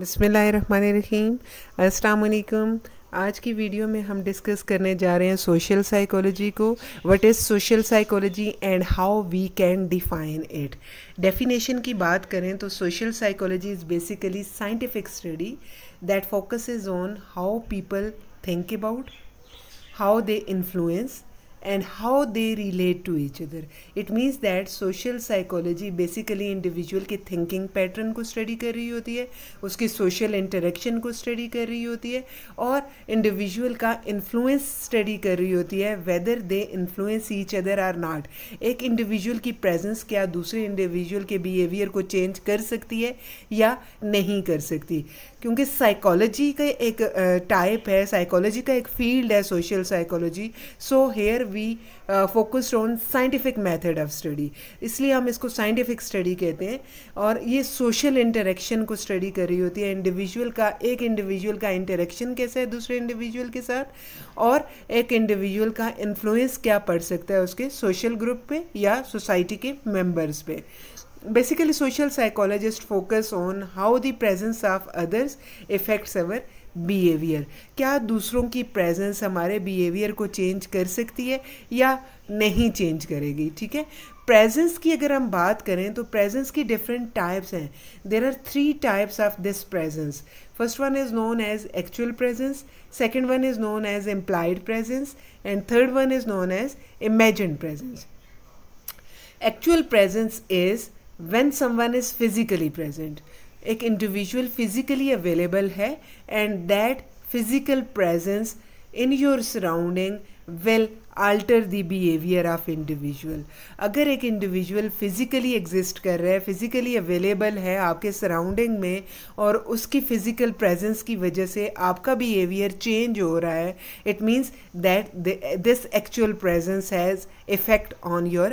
बसमीम अलकुम आज की वीडियो में हम डिस्कस करने जा रहे हैं सोशल साइकोलॉजी को what is social psychology and how we can define it definition की बात करें तो social psychology is basically scientific study that focuses on how people think about how they influence and how they relate to each other it means that social psychology basically individual के thinking pattern को study कर रही होती है उसकी social interaction को study कर रही होती है और individual का influence study कर रही होती है whether they influence each other or not एक individual की presence क्या दूसरे individual के behavior को change कर सकती है या नहीं कर सकती क्योंकि साइकोलॉजी का एक टाइप है साइकोलॉजी का एक फील्ड है social psychology so here we focused on scientific method of study इसलिए हम इसको साइंटिफिक स्टडी कहते हैं और ये सोशल इंटरेक्शन को स्टडी कर रही होती है इंडिविजुअल का एक इंडिविजुअल का इंटरेक्शन कैसे है दूसरे इंडिविजुअल के साथ और एक इंडिविजुअल का इन्फ्लुएंस क्या पड़ सकता है उसके सोशल ग्रुप पे या सोसाइटी के मेम्बर्स पर basically social psychologists focus on how the presence of others affects our behaviour क्या दूसरों की प्रेजेंस हमारे बिहेवियर को चेंज कर सकती है या नहीं चेंज करेगी ठीक है प्रेजेंस की अगर हम बात करें तो प्रेजेंस की डिफरेंट टाइप्स हैं there are three types of this presence first one is known as actual presence second one is known as implied presence and third one is known as imagine presence actual presence is when someone is physically present एक individual physically available है and that physical presence in your surrounding will alter the behavior of individual agar ek individual physically exist kar raha hai physically available hai aapke surrounding mein aur uski physical presence ki wajah se aapka behavior change ho raha hai it means that the, this actual presence has effect on your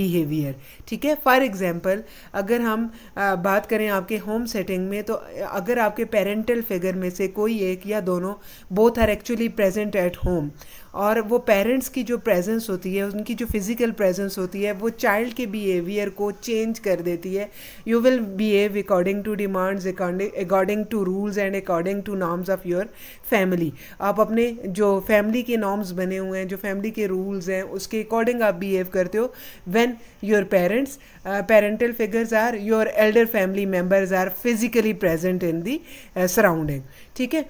behavior theek hai for example agar hum uh, baat kare aapke home setting mein to agar aapke parental figure mein se koi ek ya dono both are actually present at home और वो parents की की जो presence होती है उनकी जो physical presence होती है वो चाइल्ड के बिहेवियर को चेंज कर देती है you will behave according to demands according to rules and according to norms of your family आप अपने जो फैमिली के नॉर्म्स बने हुए हैं जो फैमिली के रूल्स हैं उसके अकॉर्डिंग आप बिहेव करते हो when your parents parental figures or your elder family members are physically present in the surrounding ठीक है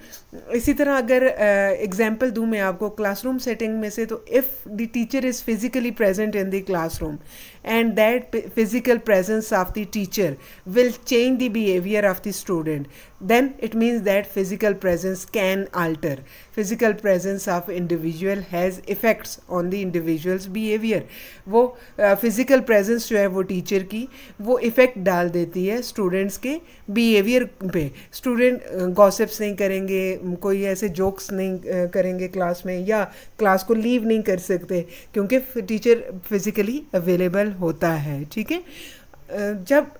इसी तरह अगर एग्जाम्पल दूँ मैं आपको क्लास रूम सेटिंग में से तो if the teacher is physically present in class room and that physical presence of the teacher will change the behaviour of the student then it means that physical presence can alter physical presence of individual has effects on the individual's behavior wo uh, physical presence jo hai wo teacher ki wo effect dal deti hai students ke behavior pe student uh, gossips nahi karenge koi aise jokes nahi uh, karenge class mein ya class ko leave nahi kar sakte kyunki teacher physically available होता है ठीक है जब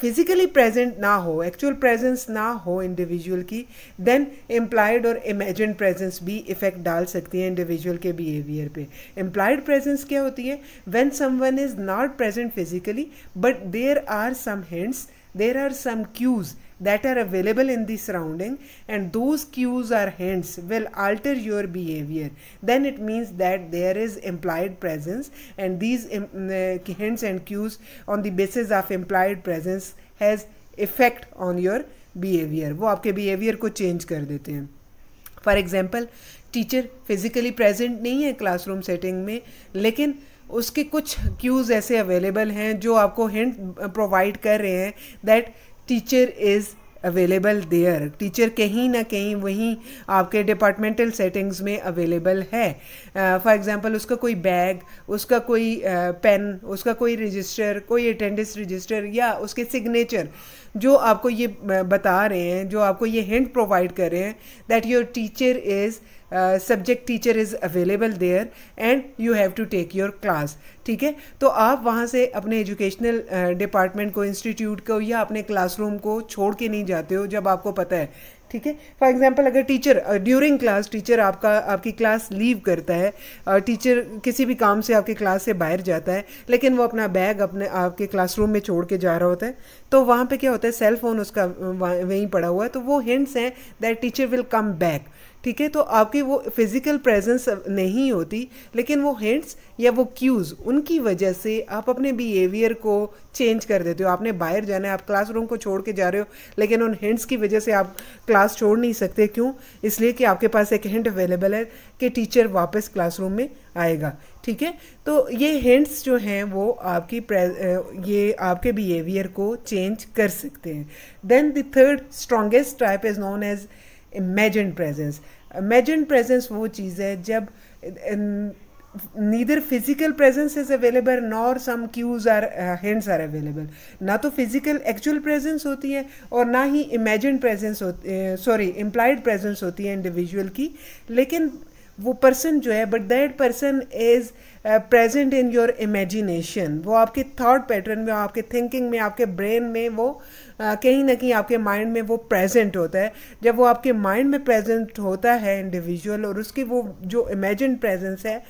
physically present ना हो actual presence ना हो individual की देन एम्प्लाइड और इमेजिन प्रेजेंस भी इफ़ेक्ट डाल सकती है इंडिविजुअल के बिहेवियर पे एम्प्लाइड प्रेजेंस क्या होती है some someone is not present physically but there are some hints there are some cues that are available in the surrounding and those cues or hints will alter your behavior then it means that there is implied presence and these um, uh, hints and cues on the basis of implied presence has effect on your behavior wo aapke behavior ko change kar dete hain for example teacher physically present नहीं है classroom setting में लेकिन उसके कुछ queues ऐसे available हैं जो आपको हिंट प्रोवाइड कर रहे हैं that teacher is available there teacher कहीं ना कहीं वहीं आपके डिपार्टमेंटल सेटिंग्स में अवेलेबल है फॉर uh, एग्ज़ाम्पल उसका कोई बैग उसका कोई पेन uh, उसका कोई रजिस्टर कोई अटेंडेंस रजिस्टर या उसके सिग्नेचर जो आपको ये uh, बता रहे हैं जो आपको ये हिंट प्रोवाइड कर रहे हैं that your teacher is uh, subject teacher is available there and you have to take your class ठीक है तो आप वहाँ से अपने एजुकेशनल डिपार्टमेंट uh, को इंस्टीट्यूट को या अपने क्लासरूम को छोड़ के नहीं जाते हो जब आपको पता है ठीक है फॉर एग्जाम्पल अगर टीचर ड्यूरिंग क्लास टीचर आपका आपकी क्लास लीव करता है टीचर uh, किसी भी काम से आपके क्लास से बाहर जाता है लेकिन वो अपना बैग अपने आपके क्लासरूम में छोड़ के जा रहा होता है तो वहाँ पे क्या होता है सेल फोन उसका वहीं पड़ा हुआ है तो वो हिंट्स हैं that teacher will come back ठीक है तो आपकी वो फिज़िकल प्रेजेंस नहीं होती लेकिन वो हिंट्स या वो क्यूज़ उनकी वजह से आप अपने बिहेवियर को चेंज कर देते हो आपने बाहर जाना है आप क्लासरूम को छोड़ के जा रहे हो लेकिन उन हिंट्स की वजह से आप क्लास छोड़ नहीं सकते क्यों इसलिए कि आपके पास एक हिंट अवेलेबल है कि टीचर वापस क्लासरूम में आएगा ठीक है तो ये हिंट्स जो हैं वो आपकी ये आपके बिहेवियर को चेंज कर सकते हैं then the third strongest type is known as imagine presence imagine presence वो चीज़ है जब neither physical presence is available nor some cues are hints are available ना तो फिजिकल एक्चुअल प्रेजेंस होती है और ना ही इमेजिन प्रेजेंस होती सॉरी इम्प्लाइड प्रेजेंस होती है इंडिविजुअल की लेकिन वो पर्सन जो है but that person is present in your imagination वो आपके थॉट पैटर्न में आपके थिंकिंग में आपके ब्रेन में वो uh, कहीं ना कहीं आपके माइंड में वो प्रेजेंट होता है जब वो आपके माइंड में प्रेजेंट होता है इंडिविजुअल और उसकी वो जो इमेजिन प्रेजेंस है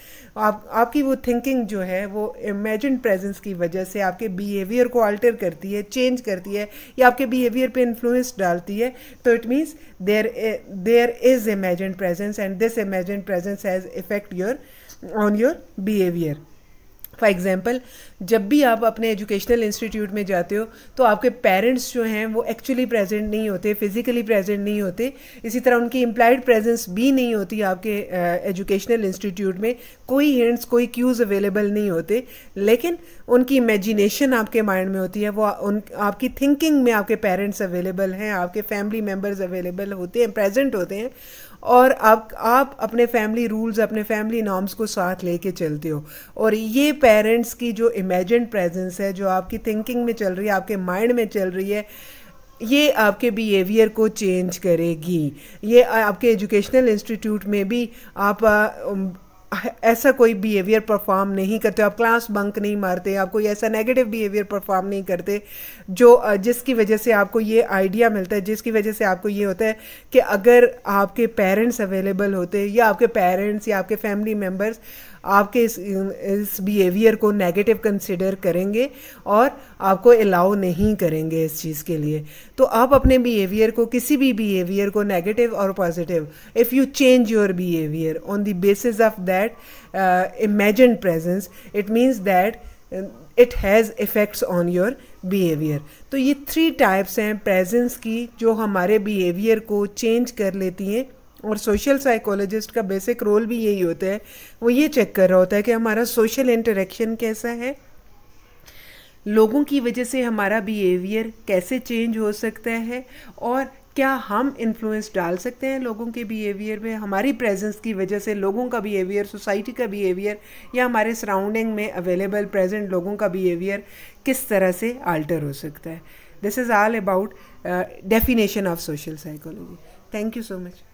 आप आपकी वो थिंकिंग जो है वो इमेजिन प्रेजेंस की वजह से आपके बिहेवियर को अल्टर करती है चेंज करती है या आपके बिहेवियर पे इन्फ्लुएंस डालती है तो it means there there is imagine presence and this imagine presence has effect your on your behaviour for example जब भी आप अपने एजुकेशनल इंस्टीट्यूट में जाते हो तो आपके पेरेंट्स जो हैं वो एक्चुअली प्रेजेंट नहीं होते फिज़िकली प्रेजेंट नहीं होते इसी तरह उनकी इम्प्लाइड प्रेजेंस भी नहीं होती आपके एजुकेशनल इंस्टीट्यूट में कोई हिंट्स कोई क्यूज़ अवेलेबल नहीं होते लेकिन उनकी इमेजिनेशन आपके माइंड में होती है वो उन आपकी थिंकिंग में आपके पेरेंट्स अवेलेबल हैं आपके फैमिली मेम्बर्स अवेलेबल होते हैं प्रेजेंट होते हैं और आप आप अपने फैमिली रूल्स अपने फैमिली नॉर्म्स को साथ लेके चलते हो और ये पेरेंट्स की जो इमेजिन प्रेजेंस है जो आपकी थिंकिंग में चल रही है आपके माइंड में चल रही है ये आपके बिहेवियर को चेंज करेगी ये आपके एजुकेशनल इंस्टीट्यूट में भी आप ऐसा कोई बिहेवियर परफॉर्म नहीं करते आप क्लास बंक नहीं मारते आप कोई ऐसा नेगेटिव बिहेवियर परफॉर्म नहीं करते जो जिसकी वजह से आपको ये आइडिया मिलता है जिसकी वजह से आपको ये होता है कि अगर आपके पेरेंट्स अवेलेबल होते या आपके पेरेंट्स या आपके फैमिली मेम्बर्स आपके इस इस बिहेवियर को नेगेटिव कंसिडर करेंगे और आपको अलाउ नहीं करेंगे इस चीज़ के लिए तो आप अपने बिहेवियर को किसी भी बिहेवियर को नेगेटिव और positive if you change your behaviour on the basis of that imagine presence it means that it has effects on your behaviour तो ये थ्री टाइप्स हैं प्रेजेंस की जो हमारे बिहेवियर को चेंज कर लेती हैं और सोशल साइकोलॉजिस्ट का बेसिक रोल भी यही होता है वो ये चेक कर रहा होता है कि हमारा सोशल इंटरेक्शन कैसा है लोगों की वजह से हमारा बिहेवियर कैसे चेंज हो सकता है और क्या हम इन्फ्लुएंस डाल सकते हैं लोगों के बिहेवियर में हमारी प्रेजेंस की वजह से लोगों का बिहेवियर सोसाइटी का बिहेवियर या हमारे सराउंडिंग में अवेलेबल प्रेजेंट लोगों का बिहेवियर किस तरह से आल्टर हो सकता है this is all about definition of social psychology thank you so much